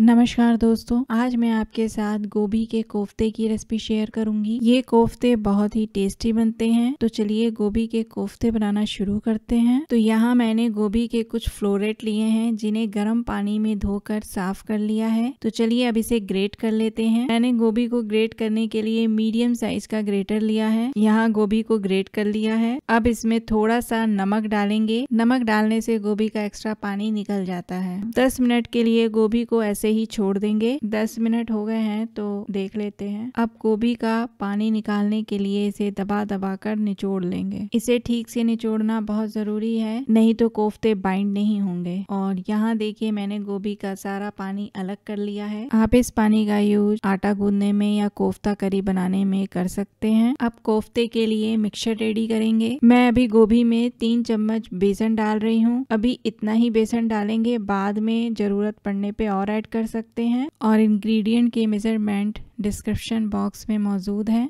नमस्कार दोस्तों आज मैं आपके साथ गोभी के कोफ्ते की रेसिपी शेयर करूंगी ये कोफ्ते बहुत ही टेस्टी बनते हैं तो चलिए गोभी के कोफ्ते बनाना शुरू करते हैं तो यहाँ मैंने गोभी के कुछ फ्लोरेट लिए हैं जिन्हें गर्म पानी में धोकर साफ कर लिया है तो चलिए अब इसे ग्रेट कर लेते हैं मैंने गोभी को ग्रेट करने के लिए मीडियम साइज का ग्रेटर लिया है यहाँ गोभी को ग्रेट कर लिया है अब इसमें थोड़ा सा नमक डालेंगे नमक डालने से गोभी का एक्स्ट्रा पानी निकल जाता है दस मिनट के लिए गोभी को ऐसे ऐसे ही छोड़ देंगे दस मिनट हो गए हैं तो देख लेते हैं अब गोभी का पानी निकालने के लिए इसे दबा दबा कर निचोड़ लेंगे इसे ठीक से निचोड़ना बहुत जरूरी है नहीं तो कोफ्ते बाइंड नहीं होंगे और यहाँ देखिए मैंने गोभी का सारा पानी अलग कर लिया है आप इस पानी का यूज आटा गूंदने में या कोफ्ता करी बनाने में कर सकते हैं अब कोफ्ते के लिए मिक्सचर रेडी करेंगे मैं अभी गोभी में तीन चम्मच बेसन डाल रही हूँ अभी इतना ही बेसन डालेंगे बाद में जरूरत पड़ने पे और ऐड कर कर सकते हैं और इंग्रेडिएंट के मेज़रमेंट डिस्क्रिप्शन बॉक्स में मौजूद हैं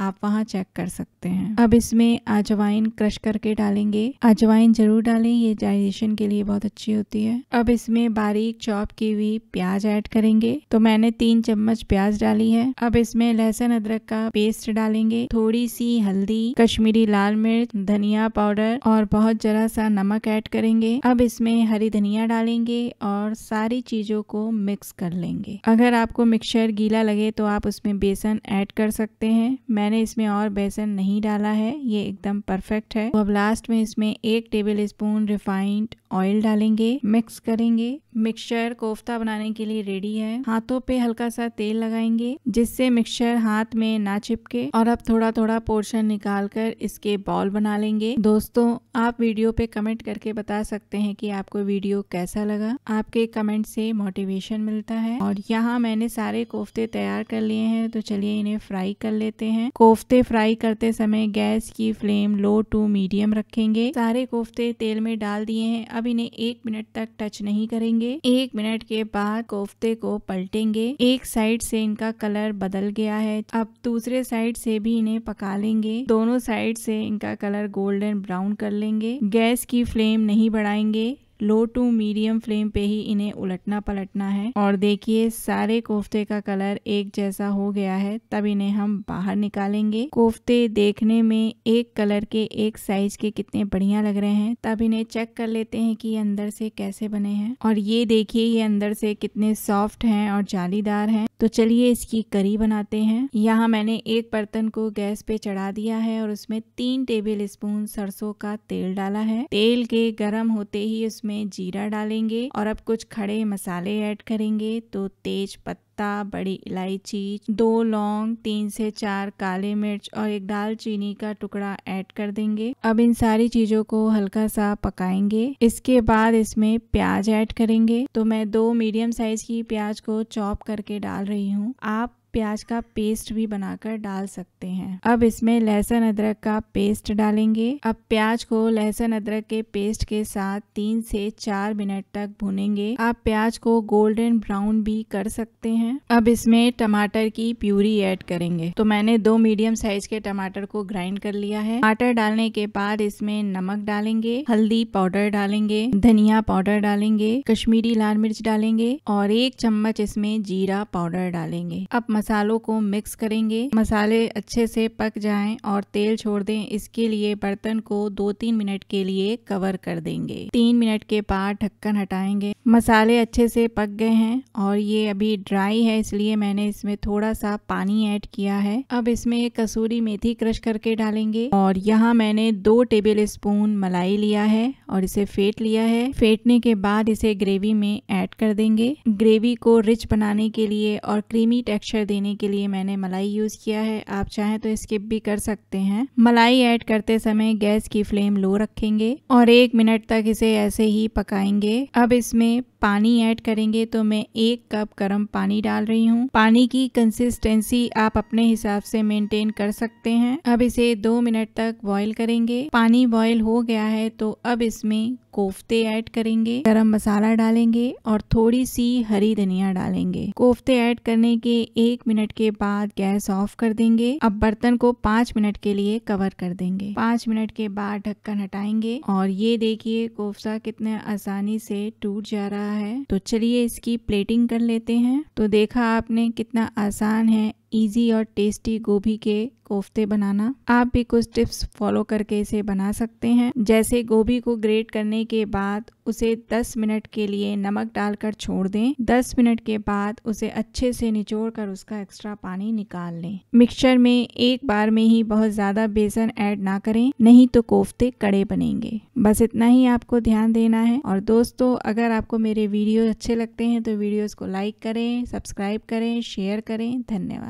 आप वहाँ चेक कर सकते हैं अब इसमें अजवाइन क्रश करके डालेंगे अजवाइन जरूर डालें ये डाइजेशन के लिए बहुत अच्छी होती है अब इसमें बारीक चॉप की हुई प्याज ऐड करेंगे तो मैंने तीन चम्मच प्याज डाली है अब इसमें लहसुन अदरक का पेस्ट डालेंगे थोड़ी सी हल्दी कश्मीरी लाल मिर्च धनिया पाउडर और बहुत जरा सा नमक ऐड करेंगे अब इसमें हरी धनिया डालेंगे और सारी चीजों को मिक्स कर लेंगे अगर आपको मिक्सचर गीला लगे तो आप उसमें बेसन ऐड कर सकते हैं मैं मैंने इसमें और बेसन नहीं डाला है ये एकदम परफेक्ट है तो अब लास्ट में इसमें एक टेबल स्पून रिफाइंड ऑयल डालेंगे मिक्स करेंगे मिक्सचर कोफ्ता बनाने के लिए रेडी है हाथों पे हल्का सा तेल लगाएंगे जिससे मिक्सचर हाथ में ना चिपके और अब थोड़ा थोड़ा पोर्शन निकाल कर इसके बॉल बना लेंगे दोस्तों आप वीडियो पे कमेंट करके बता सकते हैं कि आपको वीडियो कैसा लगा आपके कमेंट से मोटिवेशन मिलता है और यहाँ मैंने सारे कोफ्ते तैयार कर लिए हैं तो चलिए इन्हें फ्राई कर लेते हैं कोफ्ते फ्राई करते समय गैस की फ्लेम लो टू मीडियम रखेंगे सारे कोफ्ते तेल में डाल दिए हैं अब इन्हें एक मिनट तक टच नहीं करेंगे एक मिनट के बाद कोफ्ते को पलटेंगे एक साइड से इनका कलर बदल गया है अब दूसरे साइड से भी इन्हें पका लेंगे दोनों साइड से इनका कलर गोल्डन ब्राउन कर लेंगे गैस की फ्लेम नहीं बढ़ाएंगे लो टू मीडियम फ्लेम पे ही इन्हें उलटना पलटना है और देखिए सारे कोफ्ते का कलर एक जैसा हो गया है तब इन्हें हम बाहर निकालेंगे कोफ्ते देखने में एक कलर के एक साइज के कितने बढ़िया लग रहे हैं तब इन्हें चेक कर लेते हैं कि अंदर से कैसे बने हैं और ये देखिए ये अंदर से कितने सॉफ्ट हैं और जालीदार हैं तो चलिए इसकी करी बनाते हैं यहाँ मैंने एक बर्तन को गैस पे चढ़ा दिया है और उसमें तीन टेबल स्पून सरसों का तेल डाला है तेल के गर्म होते ही उसमें इसमें जीरा डालेंगे और अब कुछ खड़े मसाले ऐड करेंगे तो तेज पत्ता बड़ी इलायची दो लौंग तीन से चार काले मिर्च और एक दालचीनी का टुकड़ा ऐड कर देंगे अब इन सारी चीजों को हल्का सा पकाएंगे इसके बाद इसमें प्याज ऐड करेंगे तो मैं दो मीडियम साइज की प्याज को चॉप करके डाल रही हूँ आप प्याज का पेस्ट भी बनाकर डाल सकते हैं अब इसमें लहसुन अदरक का पेस्ट डालेंगे अब प्याज को लहसुन अदरक के पेस्ट के साथ तीन से चार मिनट तक भुनेंगे आप प्याज को गोल्डन ब्राउन भी कर सकते हैं अब इसमें टमाटर की प्यूरी ऐड करेंगे तो मैंने दो मीडियम साइज के टमाटर को ग्राइंड कर लिया है टमाटर डालने के बाद इसमें नमक डालेंगे हल्दी पाउडर डालेंगे धनिया पाउडर डालेंगे कश्मीरी लाल मिर्च डालेंगे और एक चम्मच इसमें जीरा पाउडर डालेंगे अब मसालों को मिक्स करेंगे मसाले अच्छे से पक जाएं और तेल छोड़ दें इसके लिए बर्तन को दो तीन मिनट के लिए कवर कर देंगे तीन मिनट के बाद ढक्कन हटाएंगे मसाले अच्छे से पक गए हैं और ये अभी ड्राई है इसलिए मैंने इसमें थोड़ा सा पानी ऐड किया है अब इसमें कसूरी मेथी क्रश करके डालेंगे और यहाँ मैंने दो टेबल स्पून मलाई लिया है और इसे फेंट लिया है फेंटने के बाद इसे ग्रेवी में ऐड कर देंगे ग्रेवी को रिच बनाने के लिए और क्रीमी टेक्सचर देने के लिए मैंने मलाई यूज़ किया है आप चाहें तो स्किप भी कर सकते हैं मलाई ऐड करते समय गैस की फ्लेम लो रखेंगे और एक मिनट तक इसे ऐसे ही पकाएंगे अब इसमें पानी ऐड करेंगे तो मैं एक कप गर्म पानी डाल रही हूँ पानी की कंसिस्टेंसी आप अपने हिसाब से मेंटेन कर सकते हैं अब इसे दो मिनट तक बॉईल करेंगे पानी बॉईल हो गया है तो अब इसमें कोफ्ते ऐड करेंगे गरम मसाला डालेंगे और थोड़ी सी हरी धनिया डालेंगे कोफ्ते ऐड करने के एक मिनट के बाद गैस ऑफ कर देंगे अब बर्तन को पाँच मिनट के लिए कवर कर देंगे पाँच मिनट के बाद ढक्कन हटाएंगे और ये देखिए कोफ्ता कितने आसानी से टूट जा रहा रहा है तो चलिए इसकी प्लेटिंग कर लेते हैं तो देखा आपने कितना आसान है इजी और टेस्टी गोभी के कोफ्ते बनाना आप भी कुछ टिप्स फॉलो करके इसे बना सकते हैं जैसे गोभी को ग्रेट करने के बाद उसे 10 मिनट के लिए नमक डालकर छोड़ दें 10 मिनट के बाद उसे अच्छे से निचोड़ कर उसका एक्स्ट्रा पानी निकाल लें मिक्सचर में एक बार में ही बहुत ज़्यादा बेसन ऐड ना करें नहीं तो कोफ्ते कड़े बनेंगे बस इतना ही आपको ध्यान देना है और दोस्तों अगर आपको मेरे वीडियो अच्छे लगते हैं तो वीडियोस को लाइक करें सब्सक्राइब करें शेयर करें धन्यवाद